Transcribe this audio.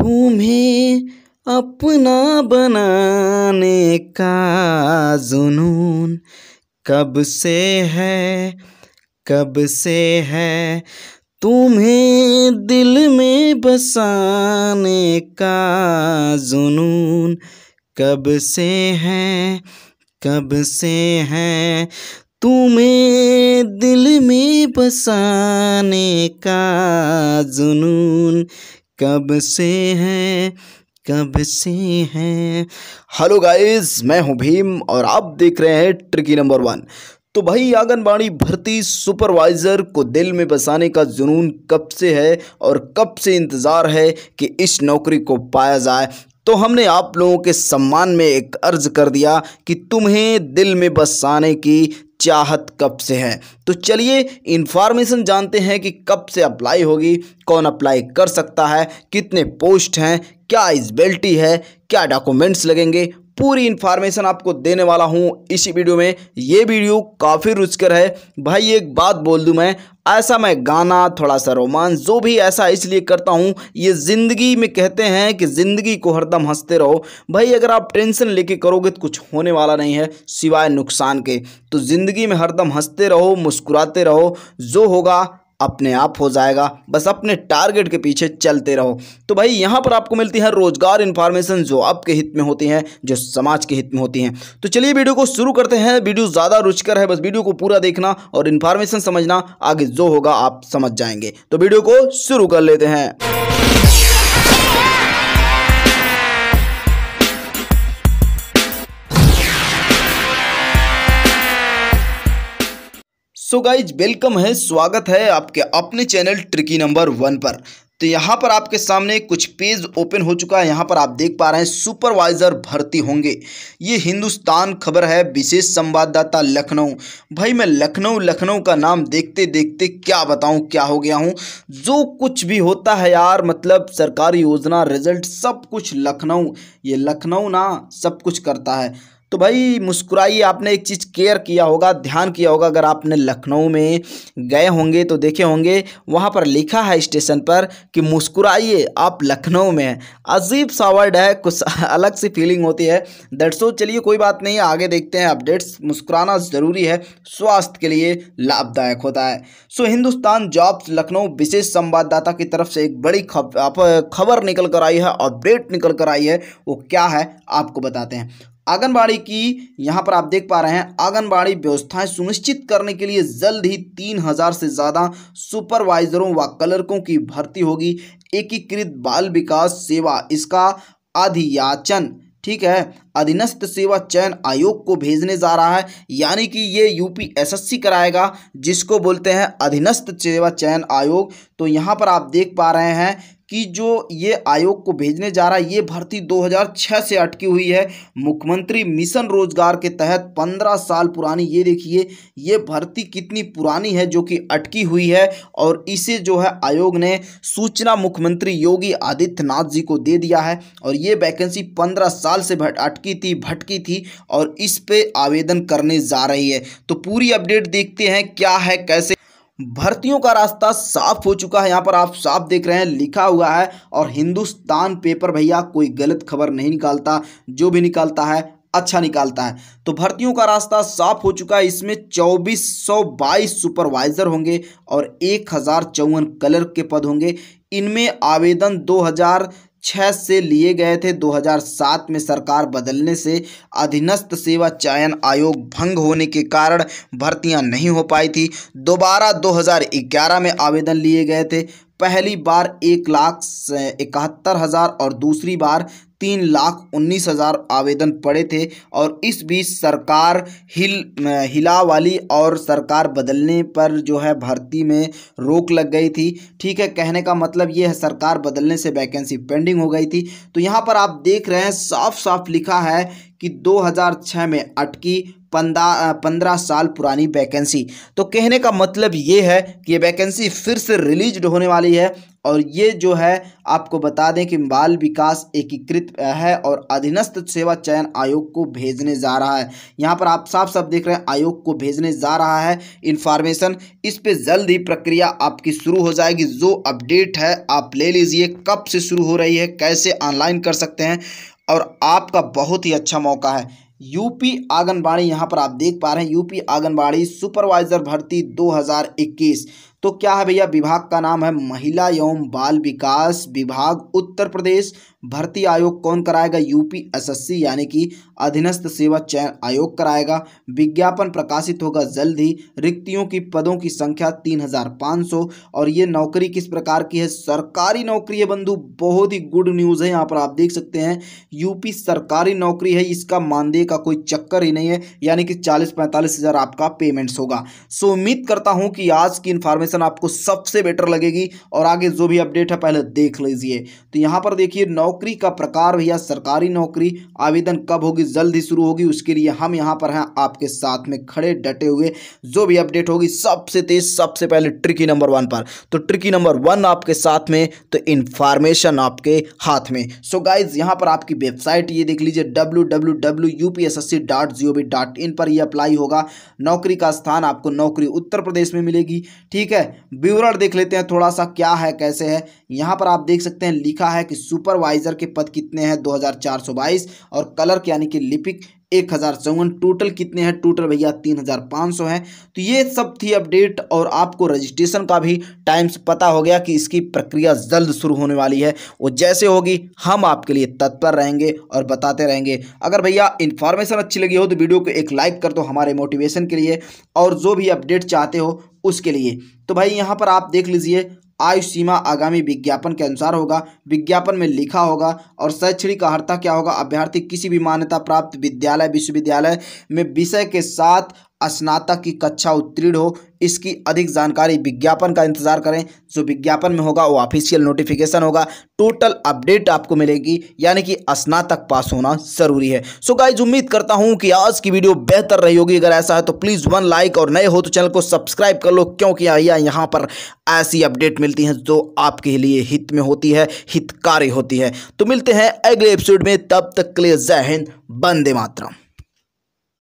तुम्हें अपना बनाने का जुनून कब से है कब से है तुम्हें दिल में बसाने का जुनून कब से है कब से है तुम्हें दिल में बसाने का जुनून कब से है कब से है हेलो गाइस मैं हूं भीम और आप देख रहे हैं ट्रिकी नंबर वन तो भाई आंगनबाड़ी भर्ती सुपरवाइज़र को दिल में बसाने का जुनून कब से है और कब से इंतज़ार है कि इस नौकरी को पाया जाए तो हमने आप लोगों के सम्मान में एक अर्ज कर दिया कि तुम्हें दिल में बसाने की चाहत कब से है तो चलिए इन्फॉर्मेशन जानते हैं कि कब से अप्लाई होगी कौन अप्लाई कर सकता है कितने पोस्ट हैं क्या एजबिलिटी है क्या डॉक्यूमेंट्स लगेंगे पूरी इन्फॉर्मेशन आपको देने वाला हूँ इसी वीडियो में ये वीडियो काफ़ी रुचकर है भाई एक बात बोल दूँ मैं ऐसा मैं गाना थोड़ा सा रोमांस जो भी ऐसा इसलिए करता हूँ ये ज़िंदगी में कहते हैं कि ज़िंदगी को हरदम हंसते रहो भाई अगर आप टेंशन लेके करोगे तो कुछ होने वाला नहीं है सिवाय नुकसान के तो ज़िंदगी में हरदम हंसते रहो मुस्कुराते रहो जो होगा अपने आप हो जाएगा बस अपने टारगेट के पीछे चलते रहो तो भाई यहाँ पर आपको मिलती है रोजगार इन्फॉर्मेशन जो आपके हित में होती हैं जो समाज के हित में होती हैं तो चलिए वीडियो को शुरू करते हैं वीडियो ज़्यादा रुचकर है बस वीडियो को पूरा देखना और इन्फॉर्मेशन समझना आगे जो होगा आप समझ जाएंगे तो वीडियो को शुरू कर लेते हैं सो गाइज वेलकम है स्वागत है आपके अपने चैनल ट्रिकी नंबर वन पर तो यहाँ पर आपके सामने कुछ पेज ओपन हो चुका है यहाँ पर आप देख पा रहे हैं सुपरवाइज़र भर्ती होंगे ये हिंदुस्तान खबर है विशेष संवाददाता लखनऊ भाई मैं लखनऊ लखनऊ का नाम देखते देखते क्या बताऊँ क्या हो गया हूँ जो कुछ भी होता है यार मतलब सरकारी योजना रिजल्ट सब कुछ लखनऊ ये लखनऊ ना सब कुछ करता है तो भाई मुस्कुराइए आपने एक चीज़ केयर किया होगा ध्यान किया होगा अगर आपने लखनऊ में गए होंगे तो देखे होंगे वहाँ पर लिखा है स्टेशन पर कि मुस्कुराइए आप लखनऊ में हैं अजीब सा वर्ड है कुछ अलग सी फीलिंग होती है दैट सो चलिए कोई बात नहीं आगे देखते हैं अपडेट्स मुस्कुराना ज़रूरी है स्वास्थ्य के लिए लाभदायक होता है सो हिंदुस्तान जॉब्स लखनऊ विशेष संवाददाता की तरफ से एक बड़ी खबर निकल कर आई है अपडेट निकल कर आई है वो क्या है आपको बताते हैं आंगनबाड़ी की यहाँ पर आप देख पा रहे हैं आंगनबाड़ी व्यवस्थाएं सुनिश्चित करने के लिए जल्द ही तीन हज़ार से ज़्यादा सुपरवाइजरों व क्लर्कों की भर्ती होगी एकीकृत बाल विकास सेवा इसका अधियाचन ठीक है अधीनस्थ सेवा चयन आयोग को भेजने जा रहा है यानी कि ये यूपीएसएससी कराएगा जिसको बोलते हैं अधीनस्थ सेवा चयन आयोग तो यहाँ पर आप देख पा रहे हैं कि जो ये आयोग को भेजने जा रहा है ये भर्ती 2006 से अटकी हुई है मुख्यमंत्री मिशन रोजगार के तहत 15 साल पुरानी ये देखिए ये भर्ती कितनी पुरानी है जो कि अटकी हुई है और इसे जो है आयोग ने सूचना मुख्यमंत्री योगी आदित्यनाथ जी को दे दिया है और ये वैकेंसी 15 साल से अटकी थी भटकी थी और इस पर आवेदन करने जा रही है तो पूरी अपडेट देखते हैं क्या है कैसे भर्तियों का रास्ता साफ हो चुका है यहाँ पर आप साफ देख रहे हैं लिखा हुआ है और हिंदुस्तान पेपर भैया कोई गलत खबर नहीं निकालता जो भी निकालता है अच्छा निकालता है तो भर्तियों का रास्ता साफ हो चुका है इसमें चौबीस सौ बाईस सुपरवाइजर होंगे और एक हज़ार चौवन कलर के पद होंगे इनमें आवेदन दो हज़ार छः से लिए गए थे 2007 में सरकार बदलने से अधीनस्थ सेवा चयन आयोग भंग होने के कारण भर्तियां नहीं हो पाई थी दोबारा 2011 में आवेदन लिए गए थे पहली बार एक लाख इकहत्तर हज़ार और दूसरी बार तीन लाख उन्नीस हज़ार आवेदन पड़े थे और इस बीच सरकार हिल हिला वाली और सरकार बदलने पर जो है भर्ती में रोक लग गई थी ठीक है कहने का मतलब ये है सरकार बदलने से वैकेंसी पेंडिंग हो गई थी तो यहाँ पर आप देख रहे हैं साफ साफ लिखा है कि 2006 में अटकी पंद्रह पंद्रह साल पुरानी वैकेंसी तो कहने का मतलब ये है कि ये वैकेंसी फिर से रिलीज होने वाली है और ये जो है आपको बता दें कि बाल विकास एकीकृत है और अधीनस्थ सेवा चयन आयोग को भेजने जा रहा है यहाँ पर आप साफ साफ देख रहे हैं आयोग को भेजने जा रहा है इन्फॉर्मेशन इस पर जल्द ही प्रक्रिया आपकी शुरू हो जाएगी जो अपडेट है आप ले लीजिए कब से शुरू हो रही है कैसे ऑनलाइन कर सकते हैं और आपका बहुत ही अच्छा मौका है यूपी आंगनबाड़ी यहाँ पर आप देख पा रहे हैं यूपी आंगनबाड़ी सुपरवाइज़र भर्ती 2021 तो क्या है भैया विभाग का नाम है महिला एवं बाल विकास विभाग उत्तर प्रदेश भर्ती आयोग कौन कराएगा यूपी एसएससी यानी कि अधीनस्थ सेवा चयन आयोग कराएगा विज्ञापन प्रकाशित होगा जल्द ही रिक्तियों की पदों की संख्या 3,500 और ये नौकरी किस प्रकार की है सरकारी नौकरी है बंधु बहुत ही गुड न्यूज़ है यहाँ पर आप देख सकते हैं यूपी सरकारी नौकरी है इसका मानदेय का कोई चक्कर ही नहीं है यानी कि चालीस पैंतालीस हज़ार आपका पेमेंट्स होगा सो उम्मीद करता हूँ कि आज की इन्फॉर्मेशन इन्फॉर्मेशन आपको सबसे बेटर लगेगी और आगे जो भी अपडेट है पहले देख लीजिए तो यहाँ पर देखिए नौकरी का प्रकार भैया सरकारी नौकरी आवेदन कब होगी जल्द ही शुरू होगी उसके लिए हम यहाँ पर हैं आपके साथ में खड़े डटे हुए जो भी अपडेट होगी सबसे तेज सबसे पहले ट्रिकी नंबर वन पर तो ट्रिकी नंबर वन आपके साथ में तो इन्फॉर्मेशन आपके हाथ में सो गाइज यहाँ पर आपकी वेबसाइट ये देख लीजिए डब्ल्यू पर ये अप्लाई होगा नौकरी का स्थान आपको नौकरी उत्तर प्रदेश में मिलेगी ठीक है है विवरण देख लेते हैं थोड़ा सा क्या है कैसे है यहाँ पर आप देख सकते हैं लिखा है कि सुपरवाइजर के पद कितने हैं दो और कलर यानी कि लिपिक एक हज़ार चौवन टोटल कितने हैं टोटल भैया तीन हज़ार पाँच सौ हैं तो ये सब थी अपडेट और आपको रजिस्ट्रेशन का भी टाइम्स पता हो गया कि इसकी प्रक्रिया जल्द शुरू होने वाली है वो जैसे होगी हम आपके लिए तत्पर रहेंगे और बताते रहेंगे अगर भैया इन्फॉर्मेशन अच्छी लगी हो तो वीडियो को एक लाइक कर दो हमारे मोटिवेशन के लिए और जो भी अपडेट चाहते हो उसके लिए तो भाई यहाँ पर आप देख लीजिए आयु सीमा आगामी विज्ञापन के अनुसार होगा विज्ञापन में लिखा होगा और शैक्षणिक अर्हता क्या होगा अभ्यर्थी किसी भी मान्यता प्राप्त विद्यालय विश्वविद्यालय में विषय के साथ स्नातक की कक्षा उत्तीर्ण हो इसकी अधिक जानकारी विज्ञापन का इंतजार करें जो विज्ञापन में होगा वो ऑफिशियल नोटिफिकेशन होगा टोटल अपडेट आपको मिलेगी यानी कि स्नातक पास होना जरूरी है सो गाइज उम्मीद करता हूँ कि आज की वीडियो बेहतर रही होगी अगर ऐसा है तो प्लीज़ वन लाइक और नए हो तो चैनल को सब्सक्राइब कर लो क्योंकि आइया यहाँ पर ऐसी अपडेट मिलती हैं जो आपके लिए हित में होती है हितकारी होती है तो मिलते हैं अगले एपिसोड में तब तक के लिए जय हिंद बंदे मातरम